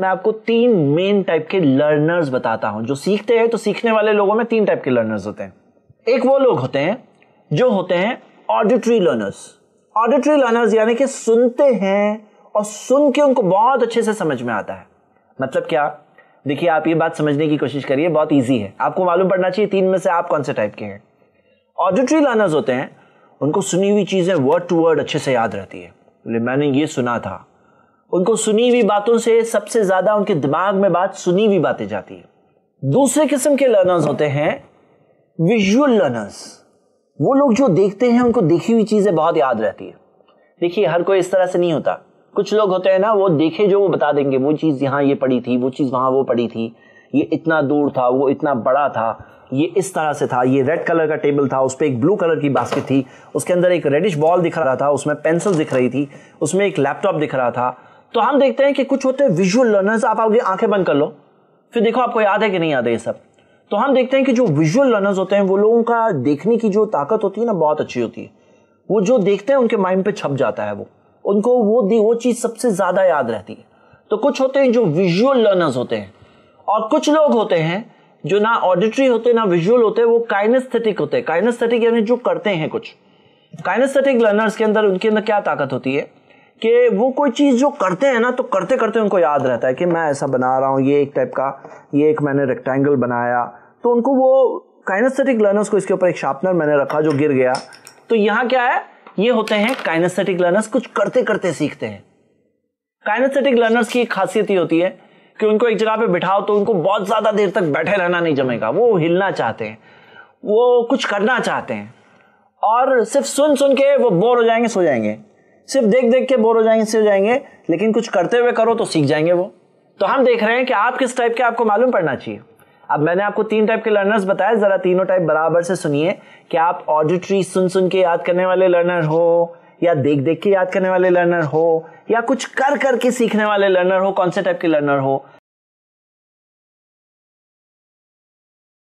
मैं आपको तीन मेन टाइप के लर्नर्स बताता हूं जो सीखते हैं तो सीखने वाले लोगों में तीन टाइप के लर्नर्स होते हैं एक वो लोग होते हैं जो होते हैं ऑडिटरी लर्नर्स ऑडिटरी लर्नर्स यानी कि सुनते हैं और सुन के उनको बहुत अच्छे से समझ में आता है मतलब क्या देखिए आप ये बात समझने की कोशिश करिए बहुत ईजी है आपको मालूम पड़ना चाहिए तीन में से आप कौन से टाइप के हैं ऑडिटरी लर्नर्स होते हैं उनको सुनी हुई चीज़ें वर्ड टू वर्ड अच्छे से याद रहती है मैंने ये सुना था उनको सुनी हुई बातों से सबसे ज्यादा उनके दिमाग में बात सुनी हुई बातें जाती है दूसरे किस्म के लर्नर्स होते हैं विजुअल लर्नर्स वो लोग जो देखते हैं उनको देखी हुई चीजें बहुत याद रहती है देखिए हर कोई इस तरह से नहीं होता कुछ लोग होते हैं ना वो देखे जो वो बता देंगे वो चीज़ यहाँ ये पड़ी थी वो चीज़ वहाँ वो पड़ी थी ये इतना दूर था वो इतना बड़ा था ये इस तरह से था ये रेड कलर का टेबल था उस पर एक ब्लू कलर की बास्केट थी उसके अंदर एक रेडिश बॉल दिख रहा था उसमें पेंसिल दिख रही थी उसमें एक लैपटॉप दिख रहा था तो हम देखते हैं कि कुछ होते हैं विजुअल लर्नर्स आप आओगे आंखें बंद कर लो फिर देखो आपको याद है कि नहीं याद है ये सब तो हम देखते हैं कि जो विजुअल लर्नर्स होते हैं वो लोगों का देखने की जो ताकत होती है ना बहुत अच्छी होती है वो जो देखते हैं उनके माइंड पे छप जाता है वो उनको वो वो चीज़ सबसे ज़्यादा याद रहती है तो कुछ होते हैं जो विजुअल लर्नर्स होते हैं और कुछ लोग होते हैं जो ना ऑडिटरी होते ना विजुअल होते हैं वो काइनेस्थेटिक होते हैं काइनेस्थेटिक यानी जो करते हैं कुछ काइनेस्थेटिक लर्नर्स के अंदर उनके अंदर क्या ताकत होती है कि वो कोई चीज़ जो करते हैं ना तो करते करते उनको याद रहता है कि मैं ऐसा बना रहा हूँ ये एक टाइप का ये एक मैंने रेक्टेंगल बनाया तो उनको वो काइनेस्थेटिक लर्नर्स को इसके ऊपर एक शार्पनर मैंने रखा जो गिर गया तो यहाँ क्या है ये होते हैं काइनेस्थेटिक लर्नर्स कुछ करते करते सीखते हैं काइनेस्थेटिक लर्नर्स की एक खासियत ही होती है कि उनको एक जगह पे बिठाओ तो उनको बहुत ज़्यादा देर तक बैठे रहना नहीं जमेगा वो हिलना चाहते हैं वो कुछ करना चाहते हैं और सिर्फ सुन सुन के वो बोर हो जाएंगे सो जाएंगे सिर्फ देख देख के बोर हो जाएंगे से जाएंगे लेकिन कुछ करते हुए करो तो सीख जाएंगे वो तो हम देख रहे हैं कि आप किस टाइप के आपको मालूम पढ़ना चाहिए अब मैंने आपको तीन टाइप के लर्नर्स बताए ज़रा तीनों टाइप बराबर से सुनिए कि आप ऑडिटरी सुन सुन के याद करने वाले लर्नर हो या देख देख के याद करने वाले लर्नर हो या कुछ कर करके सीखने वाले लर्नर हो कौन से टाइप के लर्नर हो